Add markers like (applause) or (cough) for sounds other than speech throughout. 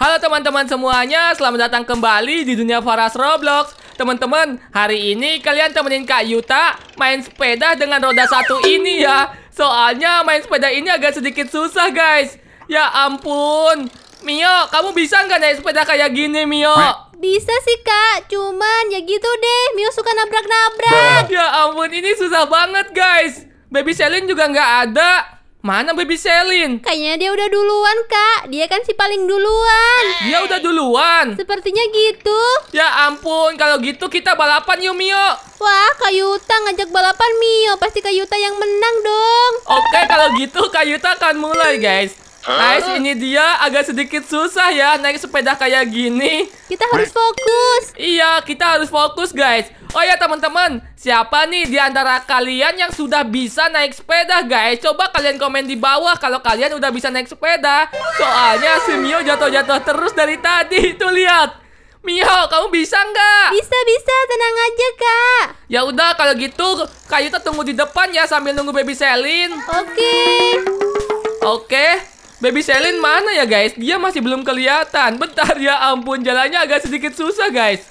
Halo teman-teman semuanya, selamat datang kembali di dunia Faras Roblox Teman-teman, hari ini kalian temenin Kak Yuta main sepeda dengan roda satu ini ya Soalnya main sepeda ini agak sedikit susah guys Ya ampun Mio, kamu bisa nggak naik sepeda kayak gini Mio? Bisa sih kak, cuman ya gitu deh Mio suka nabrak-nabrak Ya ampun, ini susah banget guys Baby Selin juga nggak ada Mana baby Selin? Kayaknya dia udah duluan, Kak. Dia kan si paling duluan. Dia udah duluan? Sepertinya gitu. Ya ampun, kalau gitu kita balapan yuk, Mio. Wah, Kak Yuta ngajak balapan Mio. Pasti Kak Yuta yang menang dong. Oke, kalau gitu Kak Yuta akan mulai, guys. Guys, huh? ini dia agak sedikit susah ya naik sepeda kayak gini. Kita harus fokus. Iya, kita harus fokus, guys. Oh ya, teman-teman, siapa nih di antara kalian yang sudah bisa naik sepeda, guys? Coba kalian komen di bawah kalau kalian udah bisa naik sepeda. Soalnya si Mio jatuh-jatuh terus dari tadi. Itu (laughs) lihat. Mio, kamu bisa nggak? Bisa, bisa. Tenang aja, Kak. Ya udah, kalau gitu Kayu tunggu di depan ya sambil nunggu Baby Selin. Oke. Okay. Oke. Okay. Baby Selin mana ya guys? Dia masih belum kelihatan. Bentar ya ampun, jalannya agak sedikit susah guys.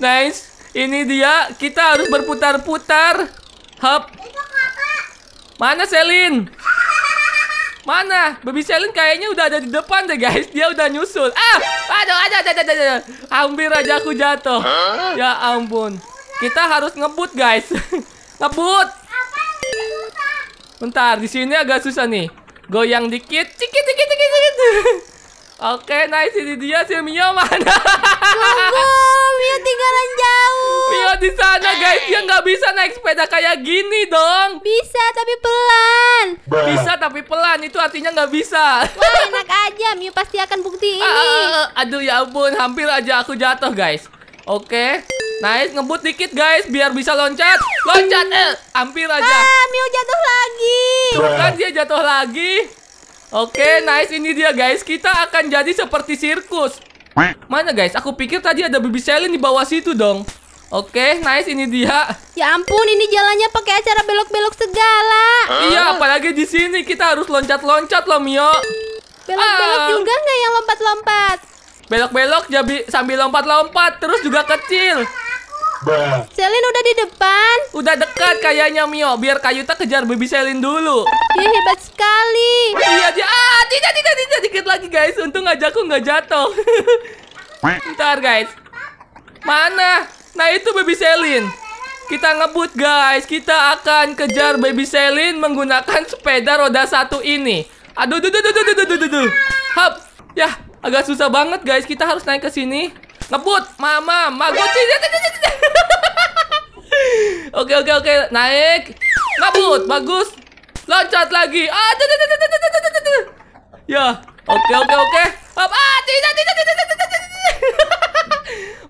Nice. Ini dia, kita harus berputar-putar. Hap. Mana Selin? Mana? Baby Selin kayaknya udah ada di depan deh guys. Dia udah nyusul. Ah, aduh, ada, ada, ada, ada. Hampir aja aku jatuh. Ya ampun. Kita harus ngebut guys. (laughs) ngebut. Bentar, di sini agak susah nih. Goyang dikit, cikit, cikit, cikit, cikit. (laughs) Oke, okay, nice ini dia si Mio mana? Tunggu, (laughs) Mio tinggalan jauh. Mio di sana eh. guys, dia nggak bisa naik sepeda kayak gini dong. Bisa tapi pelan. Bisa tapi pelan itu artinya nggak bisa. Wah (laughs) enak aja, Mio pasti akan bukti ini. Uh, ah, ah, ah, aduh ya ampun, hampir aja aku jatuh guys. Oke. Okay. Nice, ngebut dikit guys biar bisa loncat. Loncat eh hampir aja. Ah, Mio jatuh lagi. Tuh kan dia jatuh lagi. Oke, okay, nice ini dia guys. Kita akan jadi seperti sirkus. Mana guys? Aku pikir tadi ada baby Selin di bawah situ dong. Oke, okay, nice ini dia. Ya ampun, ini jalannya pakai acara belok-belok segala. Iya, apalagi di sini kita harus loncat-loncat loh, Mio. Belok-belok ah. juga nggak yang lompat-lompat? Belok-belok jadi sambil lompat-lompat, terus juga kecil. Selin udah di depan. Udah dekat kayaknya Mio. Biar Kayuta kejar baby Selin dulu. Dia hebat sekali. Iya dia. Ah, tidak tidak tidak dikit lagi guys. Untung aja aku nggak jatuh. (laughs) Ntar guys. Mana? Nah itu baby Selin. Kita ngebut guys. Kita akan kejar baby Selin menggunakan sepeda roda satu ini. Aduh, duh, duh, duh, duh, duh, duh, duh. Hop. Ya, agak susah banget guys. Kita harus naik ke sini ngebut mama magoci oke oke oke naik ngebut bagus loncat lagi ah ya oke oke oke ah tidak tidak tidak tidak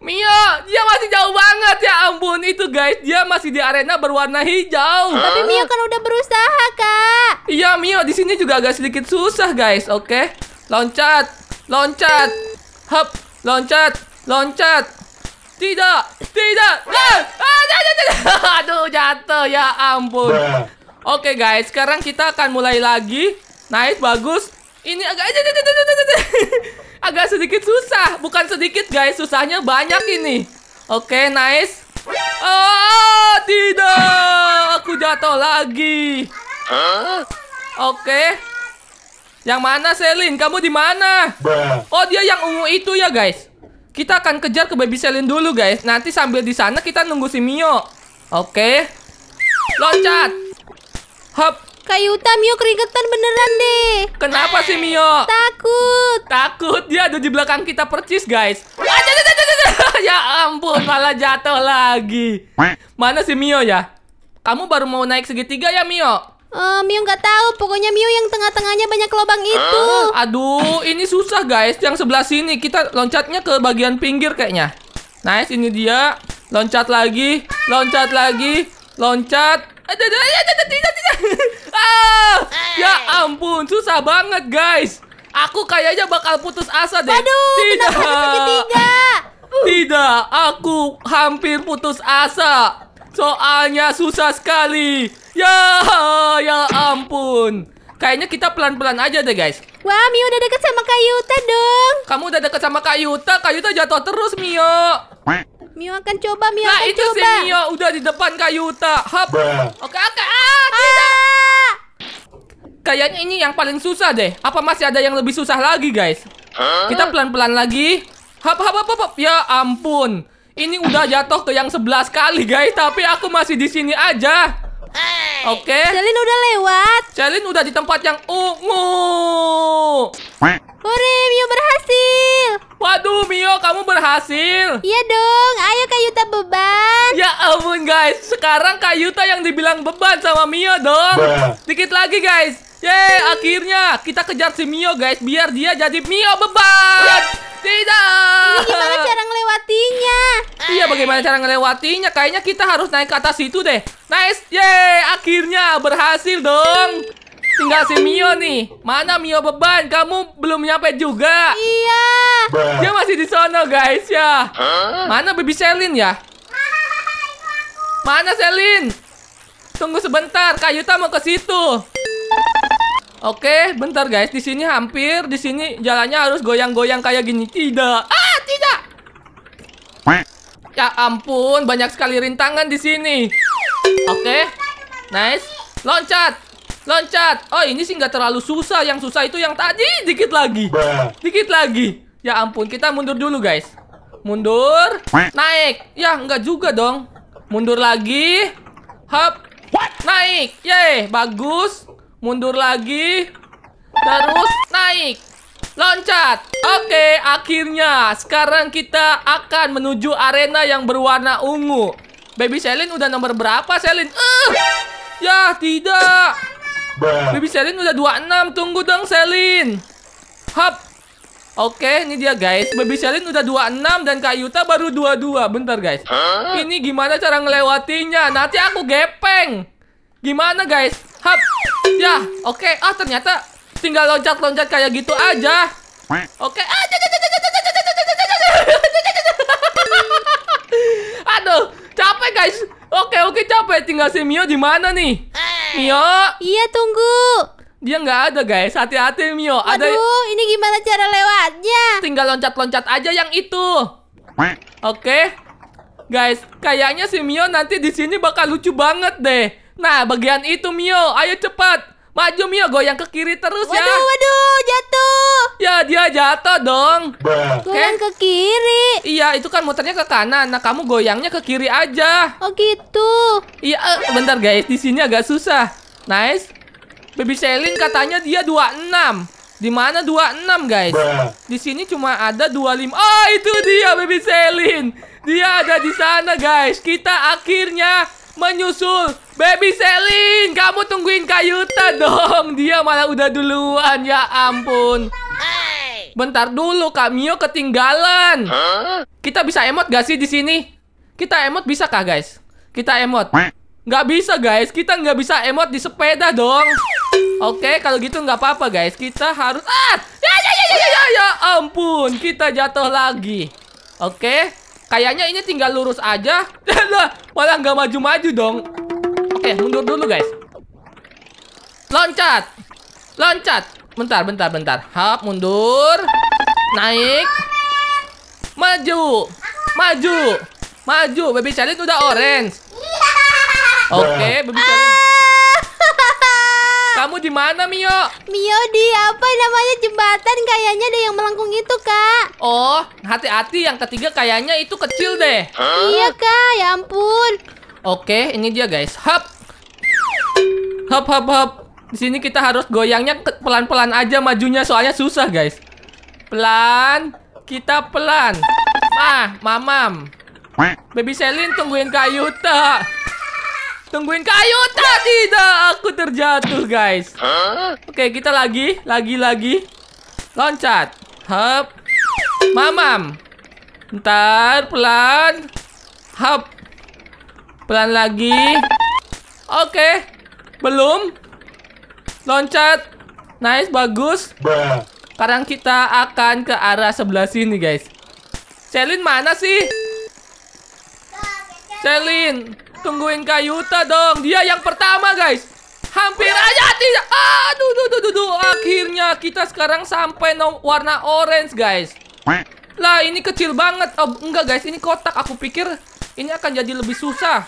Mio, dia masih jauh banget ya ampun itu guys. Dia masih di arena berwarna hijau. Tapi Mio kan udah berusaha, Kak. Iya, Mio di sini juga agak sedikit susah, guys. Oke. Loncat. Loncat. Hop, loncat. Loncat. Tidak. Tidak. Ah, (laughs) Aduh, jatuh. Ya ampun. Oke, okay, guys. Sekarang kita akan mulai lagi. Nice, bagus. Ini agak eh, agak sedikit susah. Bukan sedikit, guys. Susahnya banyak ini. Oke, okay, nice. Oh, tidak. Aku jatuh lagi. Oke. Okay. Yang mana, Selin? Kamu di mana? Oh, dia yang ungu itu ya, guys. Kita akan kejar ke baby Selin dulu guys. Nanti sambil di sana kita nunggu si Mio. Oke. Loncat. Hop. Kayu Uta Mio keringetan beneran deh. Kenapa sih Mio? Takut. Takut dia ada di belakang kita percis guys. Ah, (laughs) ya ampun malah jatuh lagi. Mana si Mio ya? Kamu baru mau naik segitiga ya Mio? Uh, Miu nggak tahu, pokoknya Miu yang tengah-tengahnya banyak lubang itu. Uh, aduh, ini susah guys. Yang sebelah sini kita loncatnya ke bagian pinggir kayaknya. Nice, ini dia. Loncat lagi, loncat lagi, loncat. Aduh, aduh, aduh, aduh, tidak, tidak. (laughs) Ah, ya ampun, susah banget guys. Aku kayaknya bakal putus asa deh. Aduh, tidak. Tidak, aku hampir putus asa. Soalnya susah sekali. Ya, ya ampun. Kayaknya kita pelan-pelan aja deh, guys. Wah, Mio udah deket sama kayuta, dong. Kamu udah deket sama kayuta, kayuta jatuh terus, Mio. Mio akan coba, Mio nah, akan itu coba. Nah, si Mio udah di depan kayuta. Hap. Oke, oke. Ah, tidak. Ah. Kayaknya ini yang paling susah deh. Apa masih ada yang lebih susah lagi, guys? Kita pelan-pelan lagi. Hap, hap, hap, hap. Ya ampun. Ini udah jatuh ke yang sebelas kali, guys. Tapi aku masih di sini aja. Oke. Okay. Celin udah lewat. Celin udah di tempat yang ungu. Hore, Mio berhasil. Waduh, Mio, kamu berhasil. Iya dong, ayo Kak Yuta beban. Ya ampun, guys. Sekarang Kak Yuta yang dibilang beban sama Mio dong. Bah. Dikit lagi, guys. Yeay, akhirnya kita kejar si Mio, guys. Biar dia jadi Mio beban. Tidak. Ini gimana cara ngelewatinya? Iya, bagaimana cara ngelewatinya? Kayaknya kita harus naik ke atas itu deh. Nice. Yeay, akhirnya berhasil dong tinggal si Mio nih. Mana Mio beban? Kamu belum nyampe juga. Iya. Dia masih di sana guys ya. Huh? Mana baby Selin ya? Mana Selin? Tunggu sebentar, Kak Yuta mau ke situ. Oke, bentar guys. Di sini hampir, di sini jalannya harus goyang-goyang kayak gini. Tidak. Ah, tidak. Ya ampun, banyak sekali rintangan di sini. Oke. Nice. Loncat. Loncat. Oh, ini sih nggak terlalu susah. Yang susah itu yang tadi. Dikit lagi. Dikit lagi. Ya ampun, kita mundur dulu, guys. Mundur. Naik. Ya, nggak juga dong. Mundur lagi. Hop. Naik. Yeay, bagus. Mundur lagi. Terus naik. Loncat. Oke, akhirnya. Sekarang kita akan menuju arena yang berwarna ungu. Baby Selin udah nomor berapa, Selin? Uh! Ya, tidak. Baby Selin udah 26. Tunggu dong, Selin. Hop. Oke, ini dia guys. Baby Selin udah 26 dan Kak Yuta baru 22. Bentar guys. Huh? Ini gimana cara ngelewatinya? Nanti aku gepeng. Gimana guys? Hap. Ya, oke. Okay. Ah, ternyata tinggal loncat-loncat kayak gitu aja. Oke. Okay. Aduh, capek guys. Oke, okay, oke capek. Tinggal Mio di mana nih? Mio. Iya tunggu. Dia nggak ada guys, hati-hati Mio. Aduh, ada... ini gimana cara lewatnya? Tinggal loncat-loncat aja yang itu. Oke, okay. guys, kayaknya si Mio nanti di sini bakal lucu banget deh. Nah, bagian itu Mio, ayo cepat. Maju Mio goyang ke kiri terus ya. Waduh waduh jatuh. Ya dia jatuh dong. Goyang ke kiri. Iya itu kan muternya ke kanan. Nah kamu goyangnya ke kiri aja. Oh gitu. Iya eh, bentar guys di sini agak susah. Nice. Baby Selin katanya dia 26. Di mana enam guys? Di sini cuma ada dua lima. Oh, itu dia baby Selin. Dia ada di sana guys. Kita akhirnya menyusul Baby Selin Kamu tungguin Kayuta dong Dia malah udah duluan Ya ampun Bentar dulu Kak Mio ketinggalan Kita bisa emot gak sih di sini? Kita emot bisa kah guys? Kita emot Gak bisa guys Kita nggak bisa emot di sepeda dong Oke kalau gitu nggak apa-apa guys Kita harus Ah! Ya, ya, ya, ya, ya, ya ampun Kita jatuh lagi Oke Kayaknya ini tinggal lurus aja. (laughs) Malah nggak maju-maju dong. Oke, mundur dulu guys. Loncat. Loncat. Bentar, bentar, bentar. Hap, mundur. Naik. Maju. Maju. Maju. Baby Charlie udah orange. Iya. Oke, okay, Baby Charlie. Kamu di mana, Mio? Mio di apa namanya jembatan kayaknya ada yang melengkung itu, Kak. Oh, hati-hati yang ketiga kayaknya itu kecil deh. Huh? Iya, Kak. Ya ampun. Oke, ini dia, guys. Hap. Hap hap hap. Di sini kita harus goyangnya pelan-pelan aja majunya soalnya susah, guys. Pelan. Kita pelan. Ah mamam. Baby Selin tungguin kayu Yuta. Tungguin kayu tadi dah aku terjatuh guys. Oke kita lagi lagi lagi loncat. hop Mamam. Ntar pelan. hop Pelan lagi. Oke. Belum. Loncat. Nice bagus. Sekarang kita akan ke arah sebelah sini guys. Celine mana sih? Celine. Nah, Tungguin Kak Yuta dong. Dia yang pertama, guys. Hampir aja tidak. Aduh, duh, duh, duh, duh. Akhirnya kita sekarang sampai no warna orange, guys. Lah, ini kecil banget. Oh, enggak, guys. Ini kotak. Aku pikir ini akan jadi lebih susah.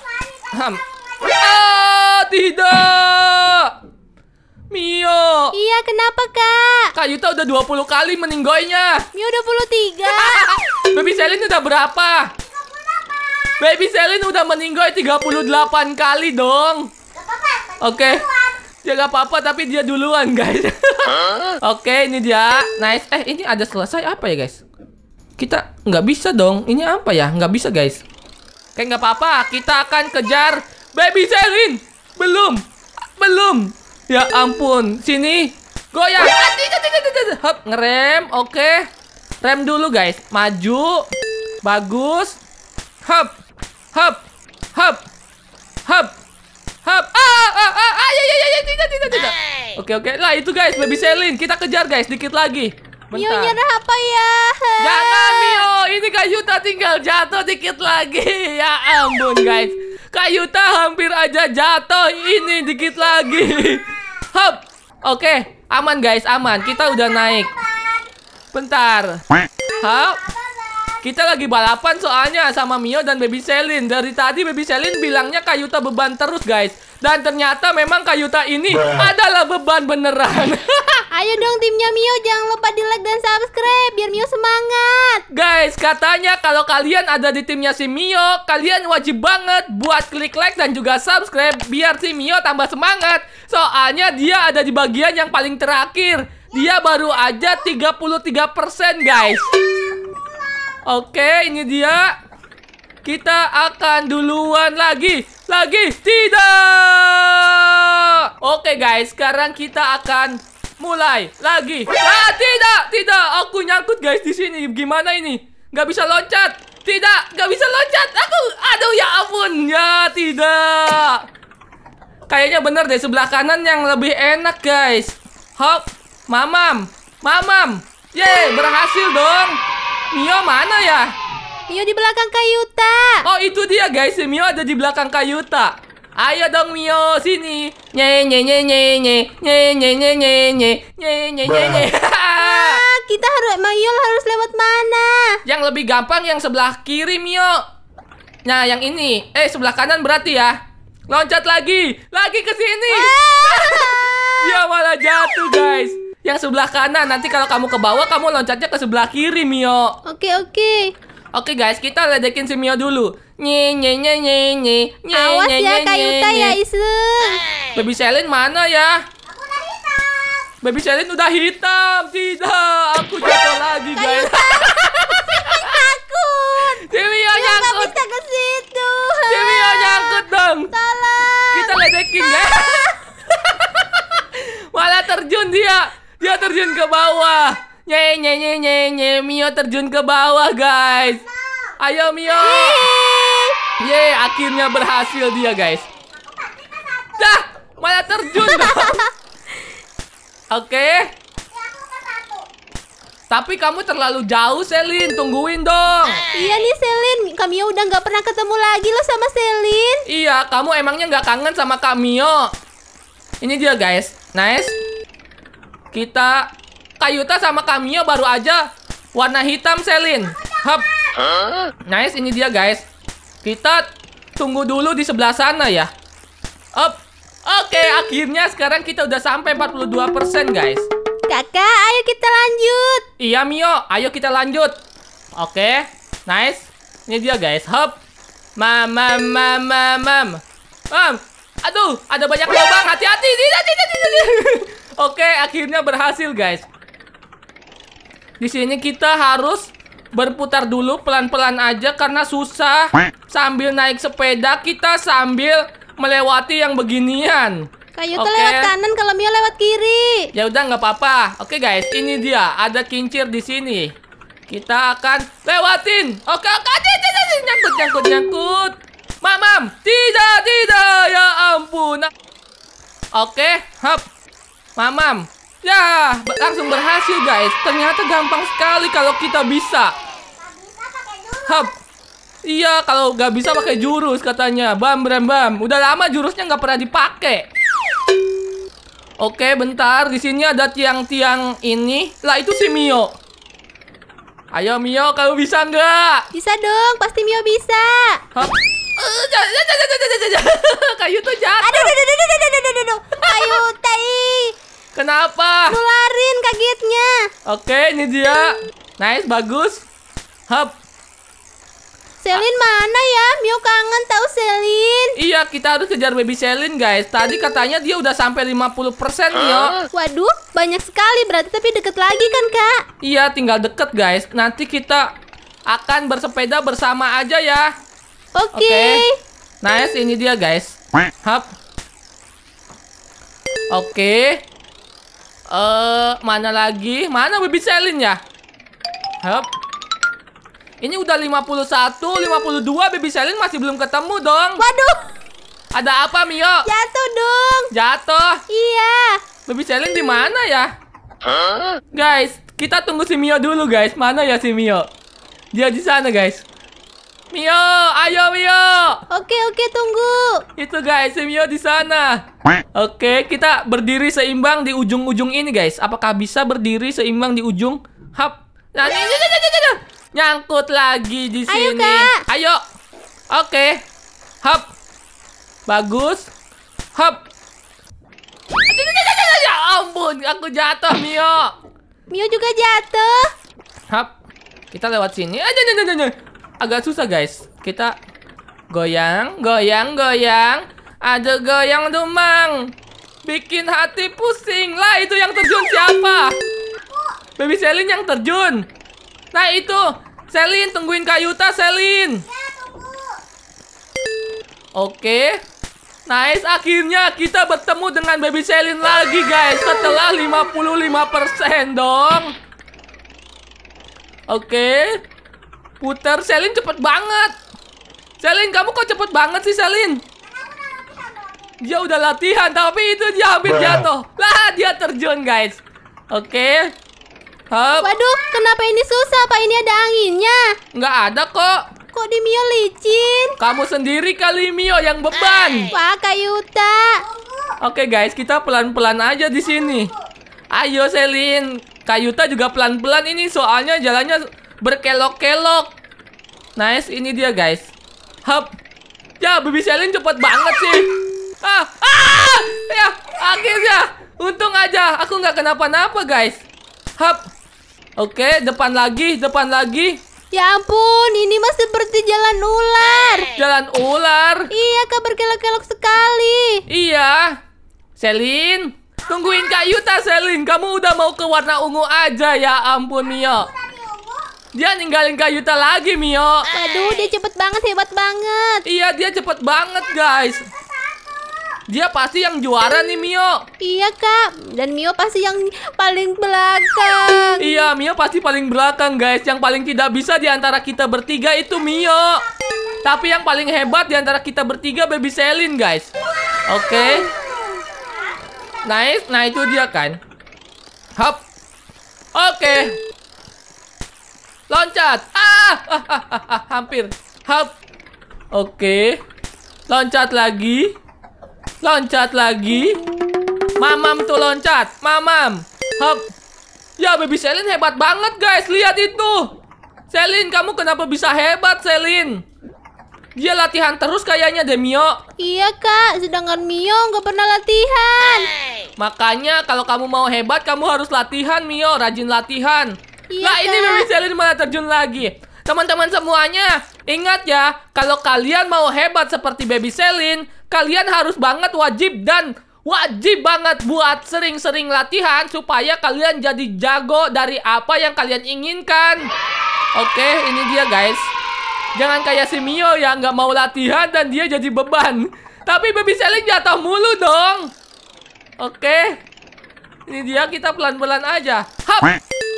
Ham. Ah, tidak. Mio. Iya, kenapa, Kak? Kak Yuta udah 20 kali meninggoynya. Mio 23. (laughs) Baby Selin udah berapa? Baby Selin udah meninggal 38 kali dong. Oke. Okay. Dia gak apa-apa tapi dia duluan guys. (laughs) Oke okay, ini dia. Nice. Eh ini ada selesai apa ya guys? Kita nggak bisa dong. Ini apa ya? Nggak bisa guys. Kayak nggak apa-apa. Kita akan kejar Baby Selin. Belum. Belum. Ya ampun. Sini. Goyang. Ah, Hop, ngerem. Oke. Okay. Rem dulu guys. Maju. Bagus. Hop hop, hop, hop, hop. Ah, ah, ah, ah, ah ya, ya, ya, ya, tidak, tidak, tidak. Oke, oke. Lah itu guys, baby Selin. Kita kejar guys, dikit lagi. Mio nyerah apa ya? Jangan (laughs) Mio, ini Kak Yuta tinggal jatuh dikit lagi. (laughs) Ya ampun guys. Kak Yuta hampir aja jatuh ini dikit lagi. (laughs) Hop. Oke, aman guys, aman. Kita udah naik. Bentar. Hop. Kita lagi balapan soalnya sama Mio dan Baby Selin. Dari tadi Baby Selin bilangnya Kayuta beban terus, guys. Dan ternyata memang Kayuta ini adalah beban beneran. (laughs) Ayo dong timnya Mio, jangan lupa di like dan subscribe biar Mio semangat. Guys, katanya kalau kalian ada di timnya si Mio, kalian wajib banget buat klik like dan juga subscribe biar si Mio tambah semangat. Soalnya dia ada di bagian yang paling terakhir. Dia baru aja 33% guys. Oke, ini dia. Kita akan duluan lagi. Lagi. Tidak. Oke, guys. Sekarang kita akan mulai lagi. Ah, tidak. Tidak. Aku nyangkut, guys, di sini. Gimana ini? Nggak bisa loncat. Tidak. Nggak bisa loncat. Aku... Aduh, ya ampun. Ya, tidak. Kayaknya bener deh. Sebelah kanan yang lebih enak, guys. Hop. Mamam. Mamam. Yeay, berhasil dong. Mio mana ya? Mio di belakang Kayuta. Oh, itu dia guys. Mio ada di belakang Kayuta. Ayo dong Mio sini. Nye nye nye nye nye nye nye nye nye nye nye nye nye. nye nye. (laughs) Ah, kita harus Mio harus lewat mana? Yang lebih gampang yang sebelah kiri Mio. Nah, yang ini. Eh, sebelah kanan berarti ya. Loncat lagi, lagi ke sini. Ya (laughs) malah jatuh, guys yang sebelah kanan. Nanti kalau kamu ke bawah, kamu loncatnya ke sebelah kiri, Mio. Oke, okay, oke. Okay. Oke okay, guys, kita ledekin si Mio dulu. Nye nye nye nye nye nye Awas nye, ya Kak Yuta ya Isun. Baby Selin mana ya? Baby Selin udah hitam. Tidak, aku jatuh lagi guys. (laughs) takut. Si Mio nyangkut. Mio bisa ke situ. Si Mio nyangkut dong. Tolong. Kita ledekin ya. (laughs) Malah terjun dia. Dia terjun ke bawah. Nye nye nye nye nye Mio terjun ke bawah, guys. Ayo Mio. Ye, akhirnya berhasil dia, guys. Dah, malah terjun (laughs) Oke. Ya, Tapi kamu terlalu jauh, Selin. Tungguin dong. Iya nih, Selin. Kamio udah nggak pernah ketemu lagi loh sama Selin. Iya, kamu emangnya nggak kangen sama Kamio? Ini dia, guys. Nice. Kita Kayuta sama Kamio baru aja warna hitam Selin. Hap. Nice ini dia guys. Kita tunggu dulu di sebelah sana ya. Up. Oke, okay, akhirnya sekarang kita udah sampai 42% guys. Kakak, ayo kita lanjut. Iya, Mio, ayo kita lanjut. Oke. Okay. Nice. Ini dia guys. Hop. Mam mam mam mam mam. Aduh, ada banyak lubang. Hati-hati. tidak, tidak. (laughs) Oke, akhirnya berhasil guys. Di sini kita harus berputar dulu pelan-pelan aja karena susah sambil naik sepeda kita sambil melewati yang beginian. Kayu okay. lewat kanan kalau Mia lewat kiri. Ya udah nggak apa-apa. Oke okay, guys, ini dia ada kincir di sini. Kita akan lewatin. Oke, okay, oke, okay. nyangkut, nyangkut, nyangkut. Mamam, tidak, tidak, ya ampun. Oke, okay, hap. Mamam. Ya, langsung berhasil guys. Ternyata gampang sekali kalau kita bisa. Hop. Iya, kalau nggak bisa pakai jurus katanya. Bam, bam, bam. Udah lama jurusnya nggak pernah dipakai. Oke, bentar. Di sini ada tiang-tiang ini. Lah, itu si Mio. Ayo, Mio. Kamu bisa nggak? Bisa dong. Pasti Mio bisa. Hap. Kayu tuh jatuh. Aduh, aduh, aduh, aduh, aduh, aduh, aduh. Kayu, tai. Kenapa? Nularin kagetnya. Oke, ini dia. Nice, bagus. Hap. Selin mana ya? Mio kangen tahu Selin. Iya, kita harus kejar baby Selin, guys. Tadi katanya dia udah sampai 50% Mio. Waduh, banyak sekali berarti tapi deket lagi kan, Kak? Iya, tinggal deket, guys. Nanti kita akan bersepeda bersama aja ya. Oke. Okay. Okay. Nice, ini dia, guys. Hap. Oke. Okay. Eh, mana lagi? Mana baby selling ya? Hup. Ini udah 51, 52 baby selling masih belum ketemu dong. Waduh. Ada apa, Mio? Jatuh dong. Jatuh. Iya. Baby selling di mana ya? Guys, kita tunggu si Mio dulu, guys. Mana ya si Mio? Dia di sana, guys. Mio, ayo Mio. Oke, oke, tunggu. Itu guys, si Mio di sana. Oke, kita berdiri seimbang di ujung-ujung ini guys. Apakah bisa berdiri seimbang di ujung? Hap. Nah, nyangkut lagi di sini. Ayo, Kak. Ayo. Oke. Hap. Bagus. Hap. Ya ampun, aku jatuh, Mio. Mio juga jatuh. Hap. Kita lewat sini. Aja, aja, aja agak susah guys. Kita goyang, goyang, goyang. Ada goyang demang Bikin hati pusing. Lah itu yang terjun siapa? Baby Selin yang terjun. Nah itu. Selin tungguin Kak Yuta, Selin. Oke. Nice, akhirnya kita bertemu dengan Baby Selin lagi guys Setelah 55% dong Oke Puter, Selin cepet banget. Selin, kamu kok cepet banget sih, Selin? Dia udah latihan, tapi itu dia hampir jatuh. Lah, dia terjun, guys. Oke. Okay. Waduh, kenapa ini susah? Pak ini ada anginnya? Nggak ada kok. Kok di Mio licin? Kamu sendiri kali Mio yang beban. Eh, Pak Kayuta. Oke, okay, guys, kita pelan-pelan aja di sini. Ayo, Selin. Kayuta juga pelan-pelan ini soalnya jalannya berkelok-kelok. Nice, ini dia guys. Hop. Ya, baby Selin cepet banget sih. Ah, ah, ya, akhirnya. Untung aja, aku nggak kenapa-napa guys. Hop. Oke, depan lagi, depan lagi. Ya ampun, ini masih seperti jalan ular. Jalan ular? Iya, kak berkelok-kelok sekali. Iya. Selin, tungguin Kak Yuta, Selin. Kamu udah mau ke warna ungu aja ya ampun, Mio. Dia ninggalin Kak Yuta lagi, Mio. Aduh, dia cepet banget, hebat banget. Iya, dia cepet banget, guys. Dia pasti yang juara nih Mio. Iya kak, dan Mio pasti yang paling belakang. Iya Mio pasti paling belakang guys. Yang paling tidak bisa di antara kita bertiga itu Mio. Tapi yang paling hebat di antara kita bertiga Baby Selin guys. Oke. Okay. Nice, nah itu dia kan. Hop. Oke. Okay. Loncat. Ah, ah, (laughs) hampir. Hap. Oke. Loncat lagi. Loncat lagi. Mamam tuh loncat. Mamam. Hap. Ya, baby Selin hebat banget, guys. Lihat itu. Selin, kamu kenapa bisa hebat, Selin? Dia latihan terus kayaknya deh, Mio. Iya, Kak. Sedangkan Mio nggak pernah latihan. Makanya kalau kamu mau hebat, kamu harus latihan, Mio. Rajin latihan. Iya, lah ini Baby Celine malah terjun lagi. Teman-teman semuanya, ingat ya, kalau kalian mau hebat seperti Baby Celine, kalian harus banget wajib dan wajib banget buat sering-sering latihan supaya kalian jadi jago dari apa yang kalian inginkan. Oke, okay, ini dia guys. Jangan kayak si Mio yang nggak mau latihan dan dia jadi beban. Tapi Baby Celine jatuh mulu dong. Oke. Okay. Ini dia kita pelan-pelan aja. Hap.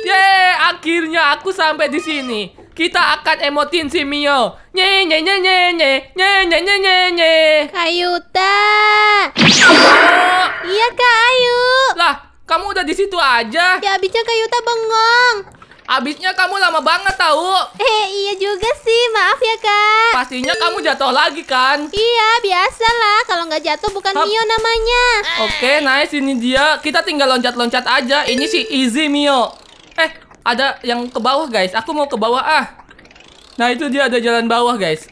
Yeay, akhirnya aku sampai di sini. Kita akan emotin si Mio. Nye nye nye nye nye nye nye nye nye nye. Kayuta. Oh. Iya Kak Ayu. Lah, kamu udah di situ aja. Ya abisnya Kayuta bengong. Abisnya kamu lama banget tahu. Eh iya juga sih, maaf ya kak. Pastinya kamu jatuh lagi kan? Iya biasa lah. kalau nggak jatuh bukan Mio namanya. Oke, nice ini dia. Kita tinggal loncat-loncat aja. Ini si Easy Mio ada yang ke bawah guys. Aku mau ke bawah ah. Nah itu dia ada jalan bawah guys.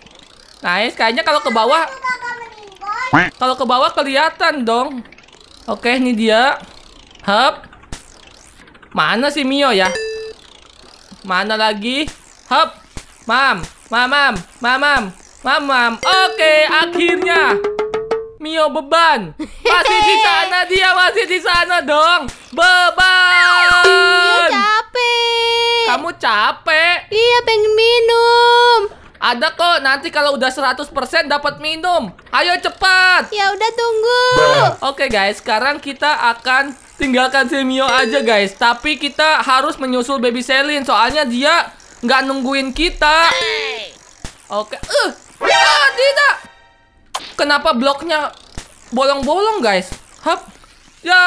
Nice. Kayaknya kalau ke bawah, kalau ke bawah kelihatan dong. Oke, ini dia. Hap. Mana si Mio ya? Mana lagi? Hap. Mam, mam, mam, mam, mam, mam. Oke, akhirnya. Mio beban. Masih di sana dia, masih di sana dong. Beban. Kamu capek. Iya, pengen minum. Ada kok, nanti kalau udah 100% dapat minum. Ayo cepat. Ya udah tunggu. Oke okay, guys, sekarang kita akan tinggalkan si Mio aja guys. Tapi kita harus menyusul Baby Selin soalnya dia nggak nungguin kita. Oke. Okay. Uh, eh, ah, tidak. Kenapa bloknya bolong-bolong guys? Hap. Ya.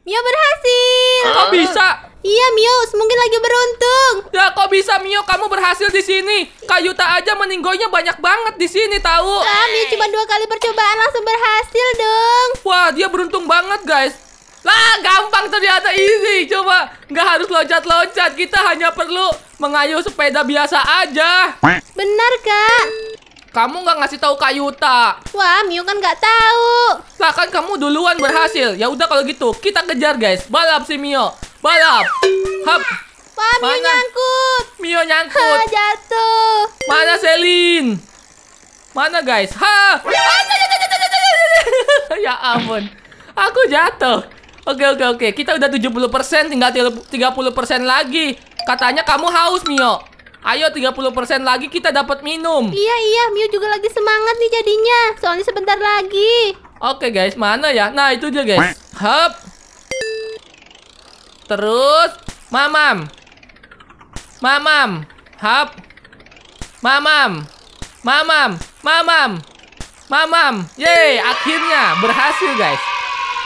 Mio berhasil. Kok bisa? Iya Mio, mungkin lagi beruntung. Ya kok bisa Mio kamu berhasil di sini? Kak Yuta aja meninggonya banyak banget di sini tahu. Ah, Mio cuma dua kali percobaan langsung berhasil dong. Wah, dia beruntung banget guys. Lah, gampang ternyata ini Coba nggak harus loncat-loncat, kita hanya perlu mengayuh sepeda biasa aja. Benar, Kak. Kamu nggak ngasih tahu Kak Yuta. Wah, Mio kan nggak tahu. Lah kan kamu duluan berhasil. Ya udah kalau gitu, kita kejar guys. Balap si Mio balap. Hap. Wah, Mio Mana? nyangkut. Mio nyangkut. Ha, jatuh. Mana Selin? Mana guys? Ha. (laughs) ya ampun. Aku jatuh. Oke, oke, oke. Kita udah 70%, tinggal 30% lagi. Katanya kamu haus, Mio. Ayo 30% lagi kita dapat minum. Iya, iya. Mio juga lagi semangat nih jadinya. Soalnya sebentar lagi. Oke, guys. Mana ya? Nah, itu dia, guys. Hap. Terus mamam. Mamam. Hap. Mamam. Mamam. Mamam. Mamam. Yeay, akhirnya berhasil, guys.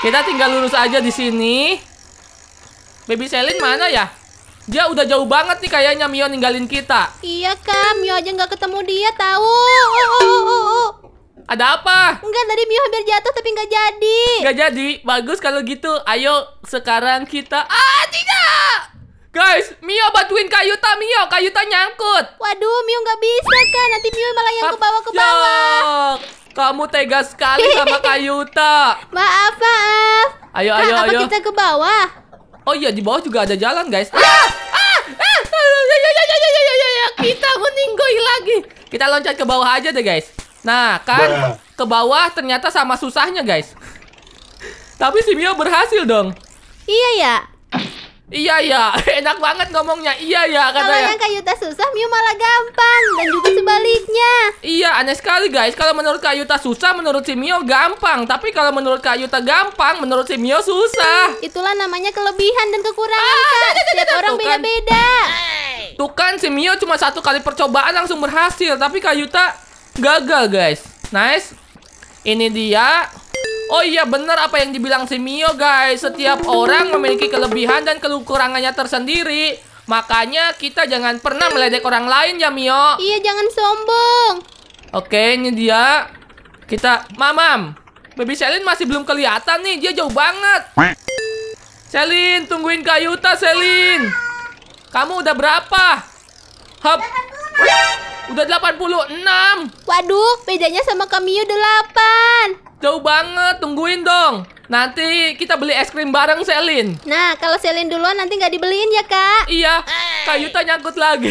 Kita tinggal lurus aja di sini. Baby Selin mana ya? Dia udah jauh banget nih kayaknya Mio ninggalin kita. Iya, Kak. Mio aja nggak ketemu dia tahu. Oh, oh, oh, oh. Ada apa? Enggak, tadi Mio hampir jatuh tapi nggak jadi. Nggak jadi. Bagus kalau gitu. Ayo sekarang kita. Ah, tidak! Guys, Mio bantuin Kayuta, Mio. Kayuta nyangkut. Waduh, Mio nggak bisa kan. Nanti Mio malah yang ke bawah ke bawah. Kamu tega sekali sama Kayuta. (laughs) maaf, maaf. Ayo, Kak, ayo, apa kita ke bawah? Oh iya, di bawah juga ada jalan, guys. Ah! Ah! Ah! Ya, ya, ya, kita meninggoy lagi. Kita loncat ke bawah aja deh, guys. Nah, kan bah. ke bawah ternyata sama susahnya, guys. Tapi si Mio berhasil dong. Iya ya. Iya ya, (laughs) enak banget ngomongnya. Iya ya katanya. Kalau yang Kayuta susah, Mio malah gampang dan juga sebaliknya. Iya, aneh sekali guys. Kalau menurut Kayuta susah, menurut si Mio gampang. Tapi kalau menurut Kayuta gampang, menurut si Mio susah. Hmm, itulah namanya kelebihan dan kekurangan, ah, (laughs) orang kan. beda-beda. Tuh kan si Mio cuma satu kali percobaan langsung berhasil, tapi Kayuta Gagal guys Nice Ini dia Oh iya bener apa yang dibilang si Mio guys Setiap orang memiliki kelebihan dan kekurangannya tersendiri Makanya kita jangan pernah meledek orang lain ya Mio Iya jangan sombong Oke ini dia Kita Mamam Baby Selin masih belum kelihatan nih Dia jauh banget Selin tungguin Kayuta Selin Kamu udah berapa? Hap Udah 86. Waduh, bedanya sama udah 8. Jauh banget, tungguin dong. Nanti kita beli es krim bareng Selin. Nah, kalau Selin duluan nanti nggak dibeliin ya, Kak? Iya, Yuta nyangkut lagi.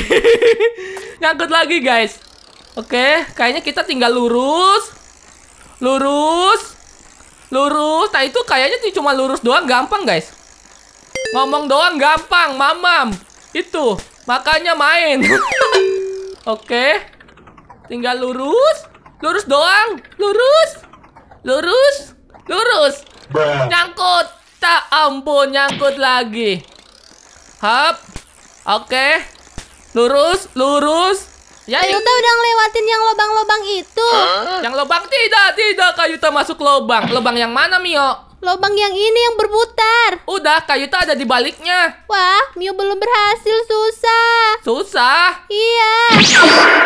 (laughs) nyangkut lagi, guys. Oke, kayaknya kita tinggal lurus. Lurus. Lurus. Nah, itu kayaknya cuma lurus doang gampang, guys. Ngomong doang gampang, mamam. Itu, makanya main. (laughs) Oke. Tinggal lurus. Lurus doang. Lurus. Lurus. Lurus. Nyangkut. Tak ampun, nyangkut lagi. Hap. Oke. Lurus, lurus. Ya, Kayuta ya. udah ngelewatin yang lobang-lobang itu. Huh? Yang lobang tidak, tidak Kayuta masuk lobang. Lobang yang mana, Mio? Lobang yang ini yang berputar. Udah, kayu itu ada di baliknya. Wah, Mio belum berhasil, susah. Susah? Iya.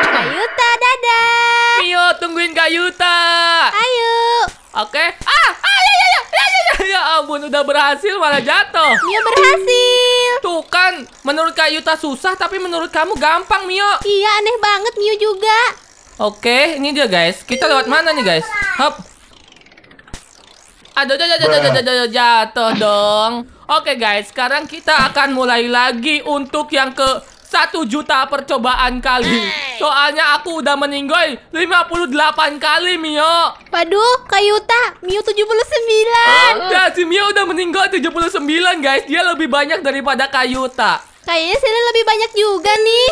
Kayuta, dadah. Mio, tungguin Kayuta. Ayo. Oke. Okay. Ah, ah, ya, ya, ya, ya, ya, ya, ya ampun, udah berhasil malah jatuh. Mio berhasil. Tuh kan, menurut Kayuta susah, tapi menurut kamu gampang, Mio. Iya, aneh banget Mio juga. Oke, okay, ini dia guys. Kita lewat mana nih guys? Hop. Aduh, jatuh, jatuh, jatuh, jatuh, jatuh dong. Oke okay, guys, sekarang kita akan mulai lagi untuk yang ke satu juta percobaan kali. Soalnya aku udah meninggoy 58 kali, Mio. Waduh, Kayuta, Mio 79. Udah, si Mio udah meninggal 79, guys. Dia lebih banyak daripada Kayuta. Kayaknya sini lebih banyak juga nih.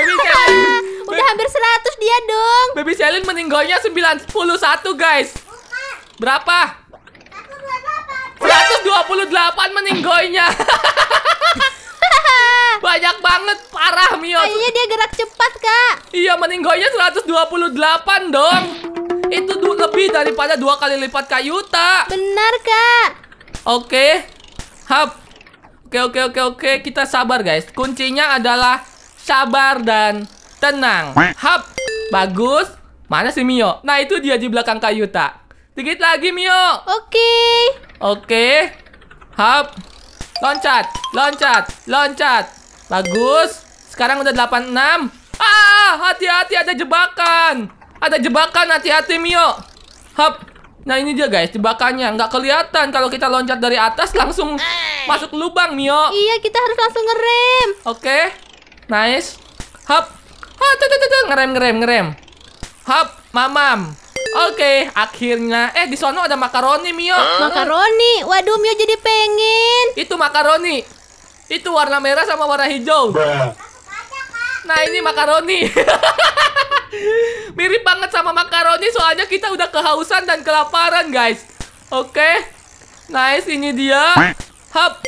Baby (laughs) Shailin, udah hampir 100 dia dong. Baby Selin meninggoynya 91, guys. Berapa? 128 meninggoynya. (laughs) Banyak banget parah Mio. Kayaknya dia gerak cepat, Kak. Iya, meninggoynya 128 dong. Itu lebih daripada dua kali lipat Kayuta. Benar, Kak. Oke. Hap. Oke, oke, oke, oke. Kita sabar, guys. Kuncinya adalah sabar dan tenang. Hap. Bagus. Mana si Mio? Nah, itu dia di belakang Kayuta. Dikit lagi, Mio. Oke. Okay. Oke. Okay. Hap. Loncat, loncat, loncat. Bagus. Sekarang udah 86. Ah, hati-hati ada jebakan. Ada jebakan, hati-hati, Mio. Hap. Nah, ini dia guys, jebakannya nggak kelihatan kalau kita loncat dari atas langsung hey. masuk lubang, Mio. Iya, kita harus langsung ngerem. Oke. Okay. Nice. Hap. Ha, ah, tuh, tuh, tuh, ngerem, ngerem, ngerem. Hap, mamam. Oke, okay, akhirnya eh di sono ada makaroni Mio. Makaroni. Waduh Mio jadi pengen. Itu makaroni. Itu warna merah sama warna hijau. Nah, ini makaroni. (laughs) Mirip banget sama makaroni soalnya kita udah kehausan dan kelaparan, guys. Oke. Okay. Nice, ini dia. Hap.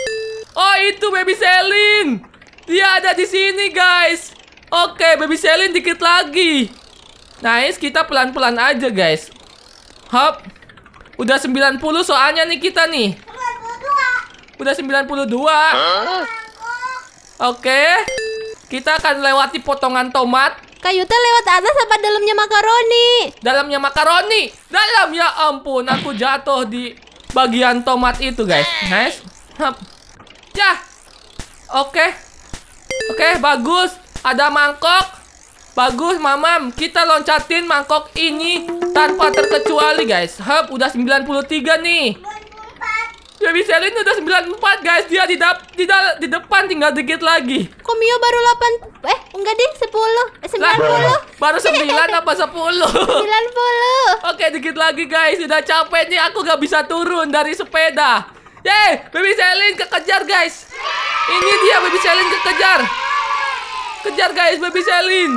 Oh, itu baby Selin. Dia ada di sini, guys. Oke, okay, baby Selin dikit lagi. Nice, kita pelan-pelan aja guys Hop Udah 90 soalnya nih kita nih Udah Udah 92 huh? Oke Kita akan lewati potongan tomat Kayu Kayunya lewat atas apa dalamnya makaroni? Dalamnya makaroni Dalam ya ampun Aku jatuh di bagian tomat itu guys Nice Hop ya, Oke Oke bagus Ada mangkok Bagus, Mamam. Kita loncatin mangkok ini tanpa terkecuali, guys. Hup, udah 93 nih. 94. Baby Selin udah 94, guys. Dia di, di, di depan tinggal dikit lagi. Kok baru 8? Eh, enggak deh, 10. 90. Eh, lah, baru 9 apa 10? 90. Oke, dikit lagi, guys. Udah capek nih. Aku gak bisa turun dari sepeda. Yeay, Baby Selin kekejar, guys. Ini dia Baby Selin kekejar. Kejar, guys, Baby Selin.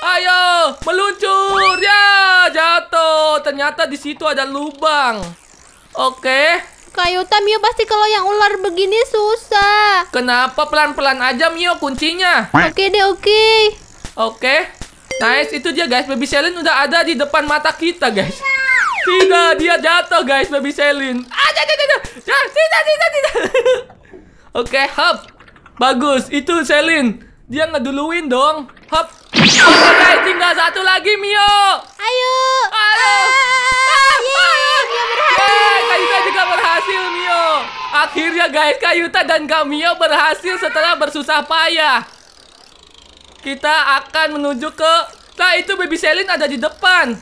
Ayo, meluncur. Ya, jatuh. Ternyata di situ ada lubang. Oke. Kayu Mio pasti kalau yang ular begini susah. Kenapa pelan-pelan aja Mio kuncinya? Oke deh, oke. Oke. Nice, itu dia guys. Baby Selin udah ada di depan mata kita, guys. Tidak, dia jatuh guys, Baby Selin. Ah, jatuh, jatuh. Jatuh, tidak, tidak, tidak. (laughs) Oke, hop. Bagus, itu Selin. Dia ngeduluin dong. Hop, Oke, tinggal satu lagi Mio. Ayo. Ayo. Mio ah, ah, iya, ah. iya, iya, berhasil. berhasil Mio. Akhirnya guys, Kayuta dan Kamio berhasil setelah bersusah payah. Kita akan menuju ke Nah, itu baby Selin ada di depan.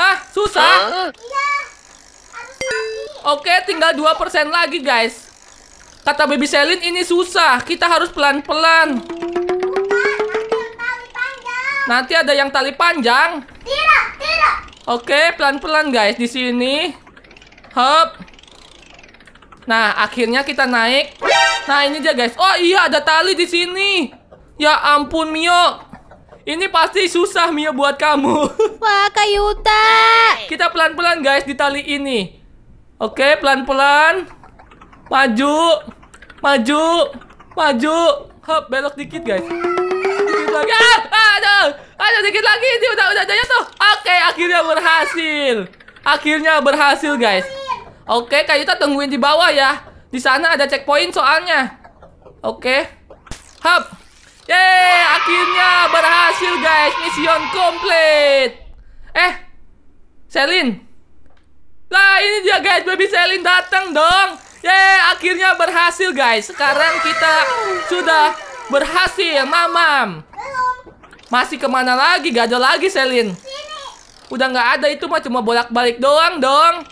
Hah, susah? Oke, tinggal 2% lagi, guys. Kata baby Selin ini susah. Kita harus pelan-pelan. Nanti ada yang tali panjang. Tidak, tidak. Oke, pelan-pelan guys di sini. Hop. Nah, akhirnya kita naik. Nah, ini dia guys. Oh iya, ada tali di sini. Ya ampun, Mio. Ini pasti susah, Mio, buat kamu. (laughs) Wah, kayu Kayuta. Kita pelan-pelan guys di tali ini. Oke, pelan-pelan. Maju. Maju. Maju. Hop, belok dikit guys lagi. Ah, aduh, aduh dikit lagi ini udah udah jatuh. Oke, akhirnya berhasil. Akhirnya berhasil, guys. Oke, kayu kita tungguin di bawah ya. Di sana ada checkpoint soalnya. Oke. Hap. Yeay, akhirnya berhasil, guys. Mission complete. Eh, Selin. Lah, ini dia, guys. Baby Selin datang dong. Yeay, akhirnya berhasil, guys. Sekarang kita sudah Berhasil, mamam. Masih kemana lagi? Gak ada lagi, Selin. Udah gak ada itu mah cuma bolak-balik doang dong.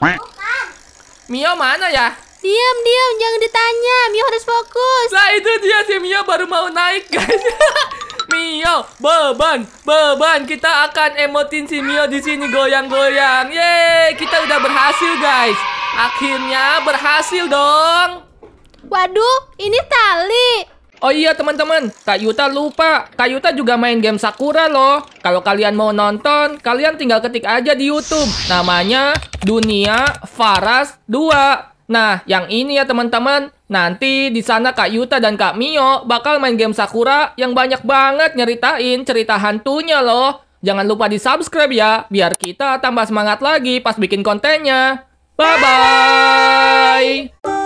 Mio mana ya? Diam, diam, jangan ditanya. Mio harus fokus. Lah itu dia si Mio baru mau naik, guys. (laughs) Mio, beban, beban. Kita akan emotin si Mio di sini goyang-goyang. Yeay, kita udah berhasil, guys. Akhirnya berhasil dong. Waduh, ini tali. Oh iya teman-teman, Kak Yuta lupa. Kak Yuta juga main game Sakura loh. Kalau kalian mau nonton, kalian tinggal ketik aja di YouTube. Namanya Dunia Faras 2. Nah, yang ini ya teman-teman. Nanti di sana Kak Yuta dan Kak Mio bakal main game Sakura yang banyak banget nyeritain cerita hantunya loh. Jangan lupa di subscribe ya, biar kita tambah semangat lagi pas bikin kontennya. Bye-bye!